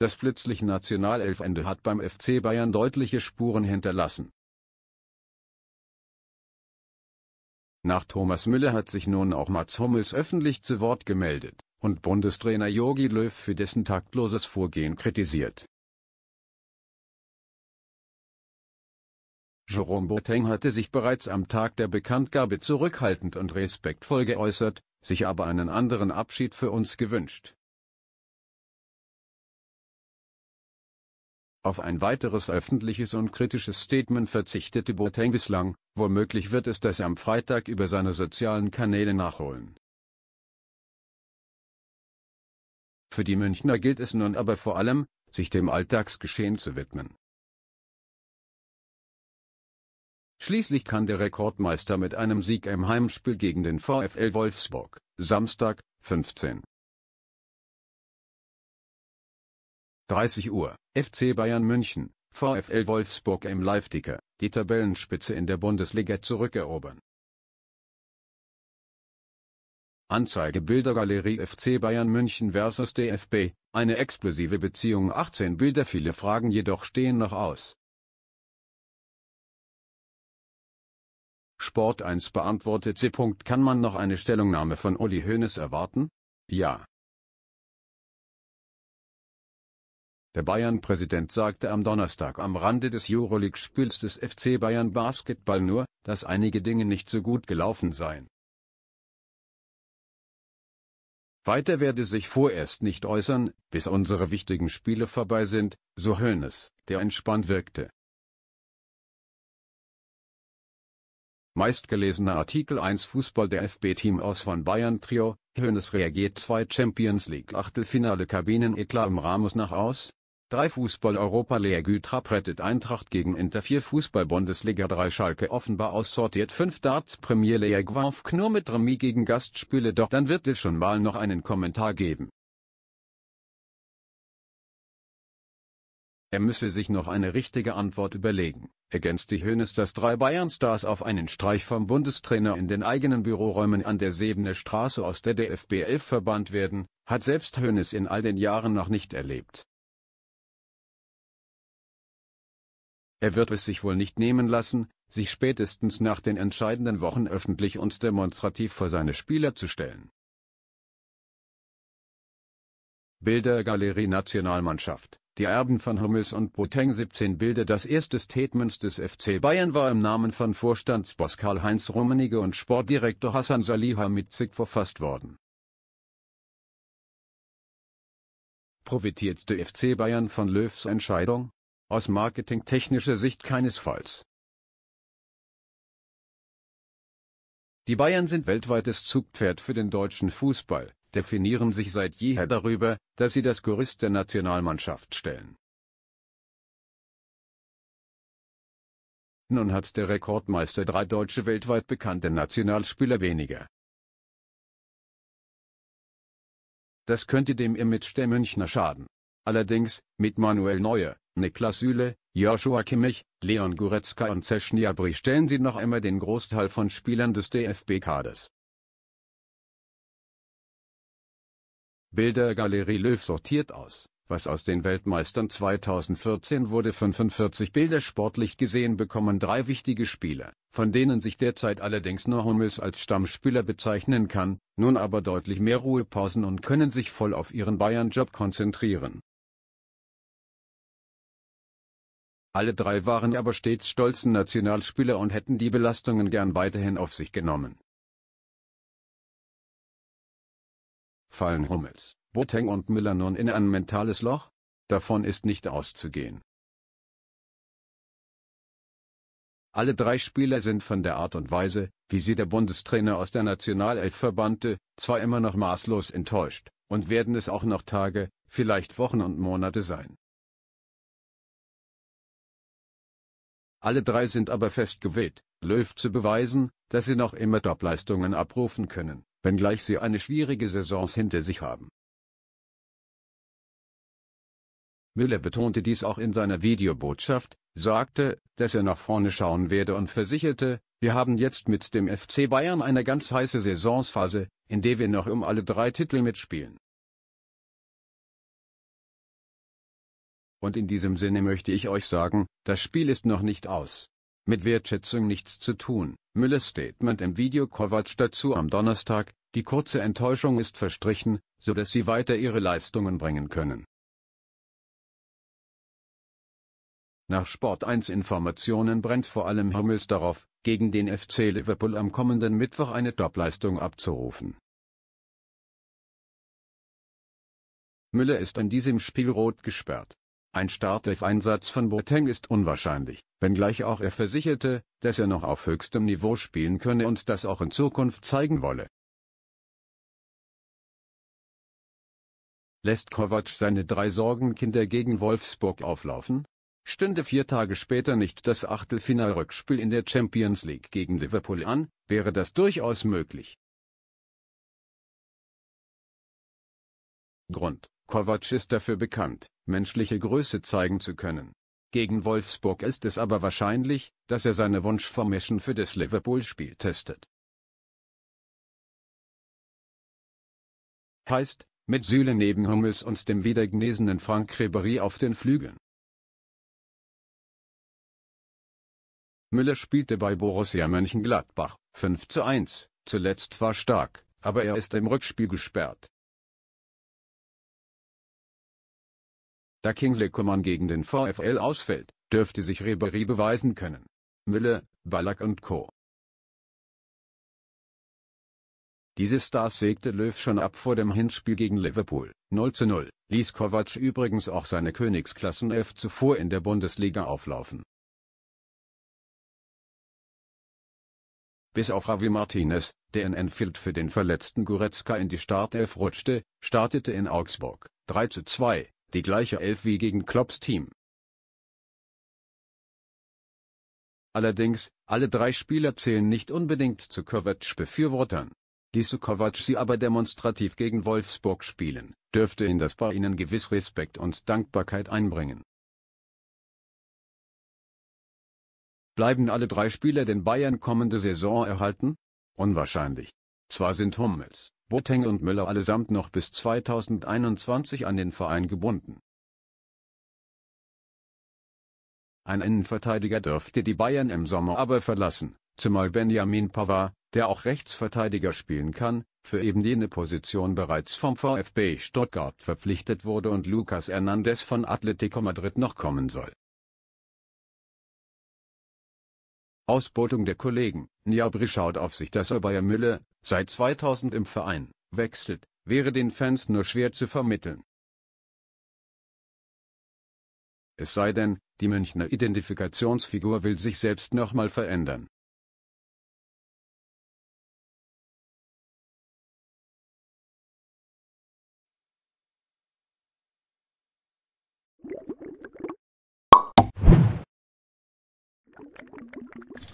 Das plötzliche Nationalelfende hat beim FC Bayern deutliche Spuren hinterlassen. Nach Thomas Müller hat sich nun auch Mats Hummels öffentlich zu Wort gemeldet und Bundestrainer Jogi Löw für dessen taktloses Vorgehen kritisiert. Jerome Boateng hatte sich bereits am Tag der Bekanntgabe zurückhaltend und respektvoll geäußert, sich aber einen anderen Abschied für uns gewünscht. Auf ein weiteres öffentliches und kritisches Statement verzichtete Boateng bislang, womöglich wird es das am Freitag über seine sozialen Kanäle nachholen. Für die Münchner gilt es nun aber vor allem, sich dem Alltagsgeschehen zu widmen. Schließlich kann der Rekordmeister mit einem Sieg im Heimspiel gegen den VfL Wolfsburg, Samstag, 15. 30 Uhr, FC Bayern München, VfL Wolfsburg im Live-Ticker, die Tabellenspitze in der Bundesliga zurückerobern. Anzeige Bildergalerie FC Bayern München vs. DFB, eine explosive Beziehung 18 Bilder viele Fragen jedoch stehen noch aus. Sport 1 beantwortet sie. Kann man noch eine Stellungnahme von Uli Hoeneß erwarten? Ja, Der Bayern-Präsident sagte am Donnerstag am Rande des Euroleague-Spiels des FC Bayern Basketball nur, dass einige Dinge nicht so gut gelaufen seien. Weiter werde sich vorerst nicht äußern, bis unsere wichtigen Spiele vorbei sind, so Hoeneß, der entspannt wirkte. Meistgelesener Artikel 1 Fußball der FB-Team aus von Bayern Trio, Hoeneß reagiert zwei Champions League Achtelfinale Kabinen Eklat um Ramos nach aus, 3 Fußball Europa League rettet Eintracht gegen Inter 4 Fußball Bundesliga 3 Schalke offenbar aussortiert 5 Darts Premier League warf Knurr mit Remi gegen Gastspiele doch dann wird es schon mal noch einen Kommentar geben. Er müsse sich noch eine richtige Antwort überlegen, ergänzte Hönes, dass drei Bayern-Stars auf einen Streich vom Bundestrainer in den eigenen Büroräumen an der Sebener Straße aus der DFB 11 verbannt werden, hat selbst Hönes in all den Jahren noch nicht erlebt. Er wird es sich wohl nicht nehmen lassen, sich spätestens nach den entscheidenden Wochen öffentlich und demonstrativ vor seine Spieler zu stellen. Bildergalerie Nationalmannschaft die Erben von Hummels und Boteng 17 Bilder Das erste Statement des FC Bayern war im Namen von Vorstandsboss Karl-Heinz Rummenigge und Sportdirektor Hassan Salihamidzic verfasst worden. Profitiert der FC Bayern von Löws Entscheidung? Aus marketingtechnischer Sicht keinesfalls. Die Bayern sind weltweites Zugpferd für den deutschen Fußball, definieren sich seit jeher darüber, dass sie das Gerüst der Nationalmannschaft stellen. Nun hat der Rekordmeister drei deutsche weltweit bekannte Nationalspieler weniger. Das könnte dem Image der Münchner schaden. Allerdings, mit Manuel Neuer, Niklas Süle, Joshua Kimmich, Leon Goretzka und Zeschniabri stellen sie noch einmal den Großteil von Spielern des DFB-Kaders. Bildergalerie Löw sortiert aus, was aus den Weltmeistern 2014 wurde 45 Bilder sportlich gesehen bekommen drei wichtige Spieler, von denen sich derzeit allerdings nur Hummels als Stammspieler bezeichnen kann, nun aber deutlich mehr Ruhepausen und können sich voll auf ihren Bayern-Job konzentrieren. Alle drei waren aber stets stolzen Nationalspieler und hätten die Belastungen gern weiterhin auf sich genommen. Fallen Hummels, Boateng und Müller nun in ein mentales Loch? Davon ist nicht auszugehen. Alle drei Spieler sind von der Art und Weise, wie sie der Bundestrainer aus der Nationalelf verbannte, zwar immer noch maßlos enttäuscht, und werden es auch noch Tage, vielleicht Wochen und Monate sein. Alle drei sind aber fest gewählt, Löw zu beweisen, dass sie noch immer Topleistungen abrufen können, wenngleich sie eine schwierige Saison hinter sich haben. Müller betonte dies auch in seiner Videobotschaft, sagte, dass er nach vorne schauen werde und versicherte, wir haben jetzt mit dem FC Bayern eine ganz heiße Saisonsphase, in der wir noch um alle drei Titel mitspielen. Und in diesem Sinne möchte ich euch sagen, das Spiel ist noch nicht aus. Mit Wertschätzung nichts zu tun, Müllers Statement im Video Kovac dazu am Donnerstag, die kurze Enttäuschung ist verstrichen, so dass sie weiter ihre Leistungen bringen können. Nach Sport 1 Informationen brennt vor allem Hummels darauf, gegen den FC Liverpool am kommenden Mittwoch eine Topleistung abzurufen. Müller ist an diesem Spiel rot gesperrt. Ein Startelf-Einsatz von Boateng ist unwahrscheinlich, wenngleich auch er versicherte, dass er noch auf höchstem Niveau spielen könne und das auch in Zukunft zeigen wolle. Lässt Kovac seine drei Sorgenkinder gegen Wolfsburg auflaufen? Stünde vier Tage später nicht das Achtelfinalrückspiel in der Champions League gegen Liverpool an, wäre das durchaus möglich. Grund. Kovac ist dafür bekannt, menschliche Größe zeigen zu können. Gegen Wolfsburg ist es aber wahrscheinlich, dass er seine Wunschformation für das Liverpool-Spiel testet. Heißt, mit Süle neben Hummels und dem wiedergenesenen Frank Ribery auf den Flügeln. Müller spielte bei Borussia Mönchengladbach 5 zu 1, zuletzt zwar stark, aber er ist im Rückspiel gesperrt. Da Kingsley Coman gegen den VfL ausfällt, dürfte sich Ribery beweisen können. Müller, Ballack und Co. Diese Stars sägte Löw schon ab vor dem Hinspiel gegen Liverpool, 0 zu 0, ließ Kovac übrigens auch seine Königsklassen-F zuvor in der Bundesliga auflaufen. Bis auf Ravi Martinez, der in Enfield für den verletzten Goretzka in die Startelf rutschte, startete in Augsburg, 3 zu 2, die gleiche Elf wie gegen Klopps Team. Allerdings, alle drei Spieler zählen nicht unbedingt zu Kovacs befürwortern Die zu Kovac sie aber demonstrativ gegen Wolfsburg spielen, dürfte in das bei ihnen gewiss Respekt und Dankbarkeit einbringen. Bleiben alle drei Spieler den Bayern kommende Saison erhalten? Unwahrscheinlich. Zwar sind Hummels, Boateng und Müller allesamt noch bis 2021 an den Verein gebunden. Ein Innenverteidiger dürfte die Bayern im Sommer aber verlassen, zumal Benjamin Pavard, der auch Rechtsverteidiger spielen kann, für eben jene Position bereits vom VfB Stuttgart verpflichtet wurde und Lucas Hernandez von Atletico Madrid noch kommen soll. Ausbeutung der Kollegen. Niabri schaut auf sich, dass er Bayer Müller, seit 2000 im Verein, wechselt, wäre den Fans nur schwer zu vermitteln. Es sei denn, die Münchner Identifikationsfigur will sich selbst nochmal verändern. you